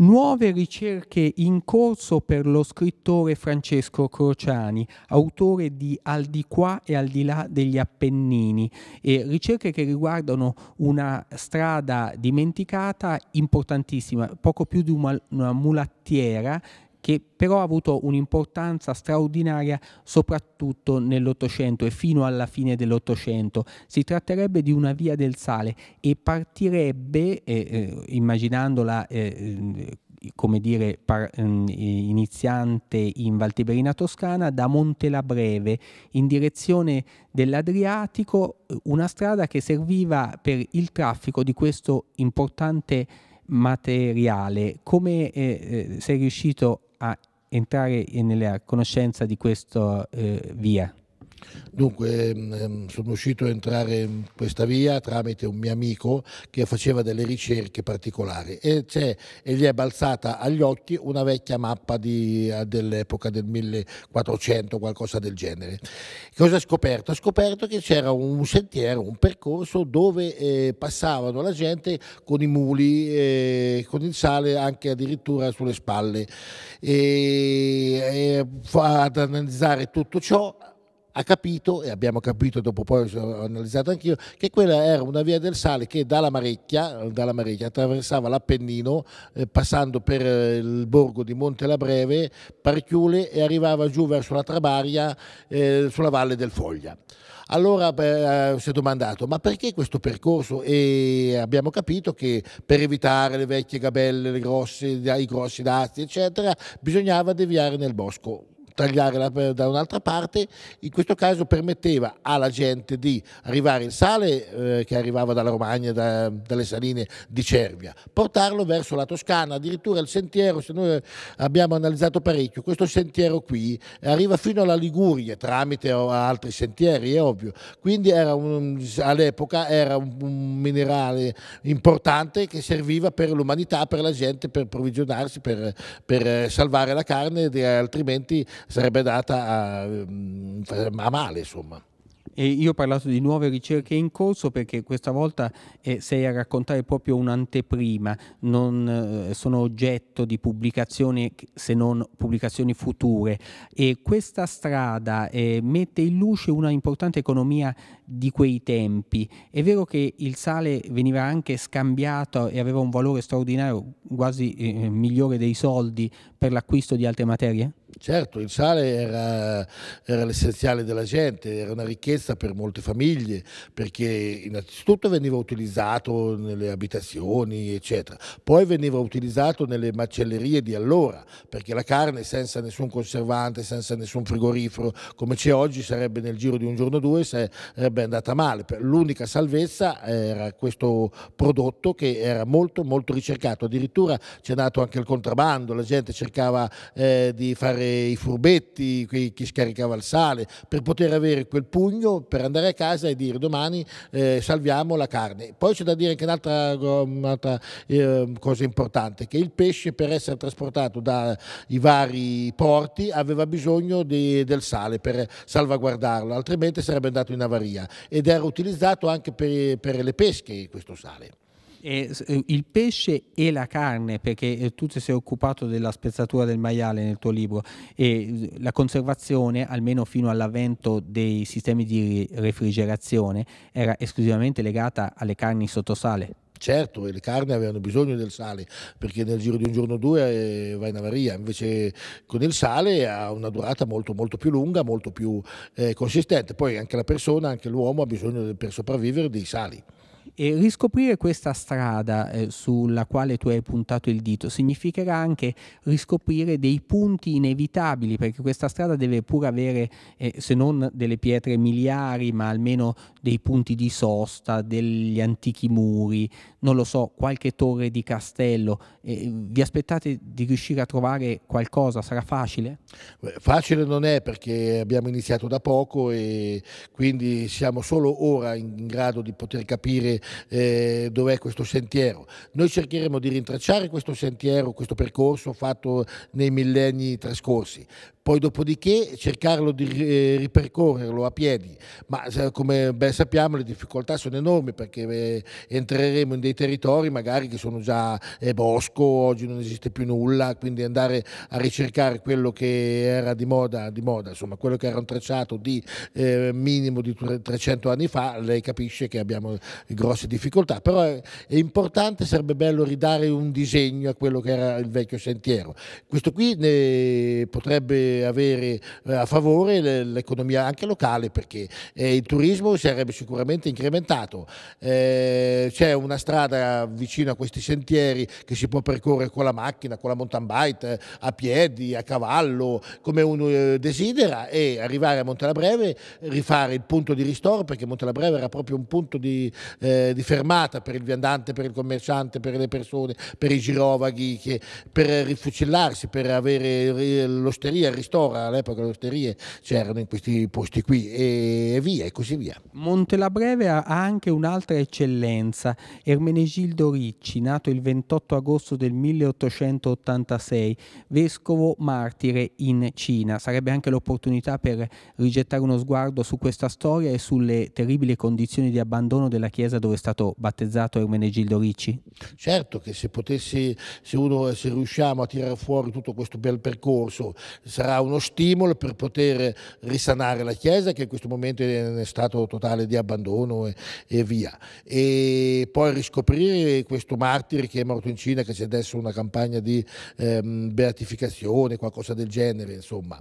Nuove ricerche in corso per lo scrittore Francesco Crociani, autore di Al di qua e al di là degli Appennini, e ricerche che riguardano una strada dimenticata importantissima, poco più di una, una mulattiera che però ha avuto un'importanza straordinaria soprattutto nell'Ottocento e fino alla fine dell'Ottocento. Si tratterebbe di una via del sale e partirebbe, eh, eh immaginandola eh, eh, come dire, par, mm, iniziante in Valtiberina Toscana, da Montelabreve in direzione dell'Adriatico, una strada che serviva per il traffico di questo importante materiale. Come eh, eh sei riuscito a entrare nella conoscenza di questa eh, via. Dunque ehm, ehm, sono uscito a entrare in questa via tramite un mio amico che faceva delle ricerche particolari e, e gli è balzata agli occhi una vecchia mappa eh, dell'epoca del 1400, qualcosa del genere. Cosa ha scoperto? Ha scoperto che c'era un sentiero, un percorso dove eh, passavano la gente con i muli, eh, con il sale anche addirittura sulle spalle. E, e ad analizzare tutto ciò ha capito, e abbiamo capito dopo poi ho analizzato anch'io, che quella era una via del sale che dalla Marecchia, dalla Marecchia attraversava l'Appennino, eh, passando per eh, il borgo di Monte la Breve, Parchiule e arrivava giù verso la Trabaria, eh, sulla valle del Foglia. Allora beh, eh, si è domandato ma perché questo percorso? E abbiamo capito che per evitare le vecchie gabelle, le grosse, i grossi dazi, eccetera, bisognava deviare nel bosco tagliare per, da un'altra parte, in questo caso permetteva alla gente di arrivare il sale eh, che arrivava dalla Romagna, da, dalle saline di Cervia, portarlo verso la Toscana, addirittura il sentiero, se noi abbiamo analizzato parecchio, questo sentiero qui arriva fino alla Liguria tramite altri sentieri, è ovvio, quindi all'epoca era un, un minerale importante che serviva per l'umanità, per la gente, per provvigionarsi, per, per salvare la carne, altrimenti sarebbe data a, ehm, a male insomma. E io ho parlato di nuove ricerche in corso perché questa volta eh, sei a raccontare proprio un'anteprima, non eh, sono oggetto di pubblicazioni se non pubblicazioni future e questa strada eh, mette in luce una importante economia di quei tempi. È vero che il sale veniva anche scambiato e aveva un valore straordinario, quasi eh, migliore dei soldi per l'acquisto di altre materie? Certo, il sale era, era l'essenziale della gente, era una ricchezza per molte famiglie, perché innanzitutto veniva utilizzato nelle abitazioni, eccetera. Poi veniva utilizzato nelle macellerie di allora, perché la carne senza nessun conservante, senza nessun frigorifero, come c'è oggi, sarebbe nel giro di un giorno o due, sarebbe andata male. L'unica salvezza era questo prodotto che era molto molto ricercato, addirittura c'è nato anche il contrabbando, la gente cercava cercava eh, di fare i furbetti, chi, chi, scaricava il sale, per poter avere quel pugno per andare a casa e dire domani eh, salviamo la carne. Poi c'è da dire anche un'altra, eh, cosa importante, che il pesce per essere trasportato dai vari porti aveva bisogno di, del sale per salvaguardarlo, altrimenti sarebbe andato in avaria ed era utilizzato anche per, per le pesche questo sale eh, il pesce e la carne, perché eh, tu ti sei occupato della spezzatura del maiale nel tuo libro, e la conservazione, almeno fino all'avvento dei sistemi di refrigerazione, era esclusivamente legata alle carni sottosale. Certo, le carni avevano bisogno del sale perché nel giro di un giorno o due eh, va in avaria, invece con il sale ha una durata molto, molto più lunga, molto più eh, consistente. Poi anche la persona, anche l'uomo ha bisogno per sopravvivere dei sali. E riscoprire questa strada eh, sulla quale tu hai puntato il dito significherà anche riscoprire dei punti inevitabili, perché questa strada deve pur avere, eh, se non delle pietre miliari, ma almeno dei punti di sosta, degli antichi muri, non lo so, qualche torre di castello. Eh, vi aspettate di riuscire a trovare qualcosa? Sarà facile? Facile non è perché abbiamo iniziato da poco e quindi siamo solo ora in grado di poter capire eh, dov'è questo sentiero. Noi cercheremo di rintracciare questo sentiero, questo percorso fatto nei millenni trascorsi, poi dopodiché cercarlo di eh, ripercorrerlo a piedi, ma eh, come ben sappiamo le difficoltà sono enormi perché eh, entreremo in dei territori magari che sono già bosco, oggi non esiste più nulla, quindi andare a ricercare quello che era di moda, di moda insomma quello che era un tracciato di eh, minimo di 300 anni fa, lei capisce che abbiamo grossi grosse difficoltà, però è, è, importante, sarebbe bello ridare un disegno a quello che era il vecchio sentiero. Questo qui ne potrebbe avere eh, a favore l'economia anche locale perché eh, il turismo sarebbe sicuramente incrementato. Eh, c'è una strada vicino a questi sentieri che si può percorrere con la macchina, con la mountain bike, a piedi, a cavallo, come uno desidera e arrivare a Montalabreve, rifare il punto di ristoro perché Montalabreve era proprio un punto di... Eh, eh, di fermata per il viandante, per il commerciante, per le persone, per i girovaghi, che, per rifucillarsi, per avere l'osteria, il ristoro, all'epoca le osterie c'erano in questi posti qui e via e così via. Montelabreve ha anche un'altra eccellenza, Ermenegildo Ricci, nato il 28 agosto del 1886, vescovo martire in Cina. Sarebbe anche l'opportunità per rigettare uno sguardo su questa storia e sulle terribili condizioni di abbandono della chiesa domenicale dove è stato battezzato Ermenegildo Ricci? Certo che se potessi, se, uno, se riusciamo a tirare fuori tutto questo bel percorso, sarà uno stimolo per poter risanare la Chiesa che in questo momento è in stato totale di abbandono e, e via. E poi riscoprire questo martire che è morto in Cina, che c'è adesso una campagna di ehm, beatificazione, qualcosa del genere, insomma.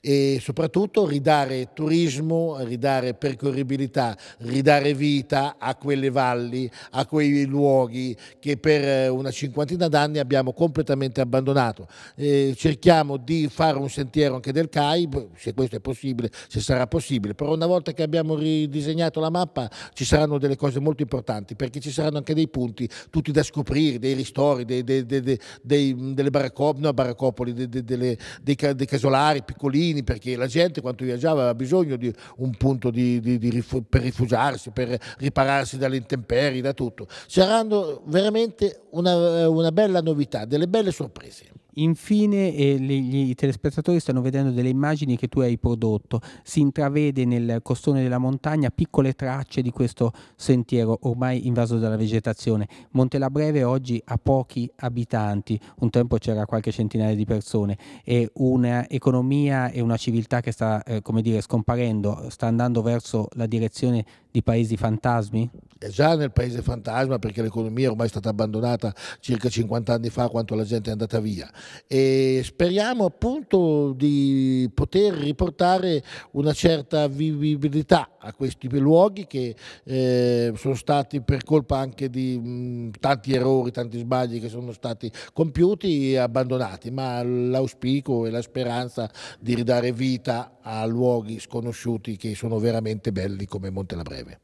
E soprattutto ridare turismo, ridare percorribilità, ridare vita a quelle quelle valli, a quei luoghi che per eh, una cinquantina d'anni abbiamo completamente abbandonato. Eh, cerchiamo di fare un sentiero anche del CAI, se questo è possibile, se sarà possibile, però una volta che abbiamo ridisegnato la mappa ci saranno delle cose molto importanti perché ci saranno anche dei punti tutti da scoprire, dei ristori, dei, dei, dei, delle baraccopoli, no, baraccopoli dei, dei casolari piccolini, perché la gente quando viaggiava aveva bisogno di un punto di, di, di, per rifugiarsi, per ripararsi dalle dalle intemperie, da tutto. Saranno veramente una, una bella novità, delle belle sorprese. Infine eh, le, gli, i telespettatori stanno vedendo delle immagini che tu hai prodotto, si intravede nel costone della montagna piccole tracce di questo sentiero ormai invaso dalla vegetazione. Montelabreve oggi ha pochi abitanti, un tempo c'era qualche centinaia di persone È un'economia e una civiltà che sta eh, come dire scomparendo, sta andando verso la direzione di paesi fantasmi? È eh, già nel paese fantasma perché l'economia ormai è stata abbandonata circa 50 anni fa quanto la gente è andata via e speriamo appunto di poter riportare una certa vivibilità a questi luoghi che eh, sono stati per colpa anche di mh, mm, tanti errori, tanti sbagli che sono stati compiuti e abbandonati, ma l'auspico e la speranza di ridare vita a luoghi sconosciuti che sono veramente belli come Monte la Breve.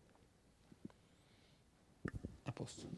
A posto.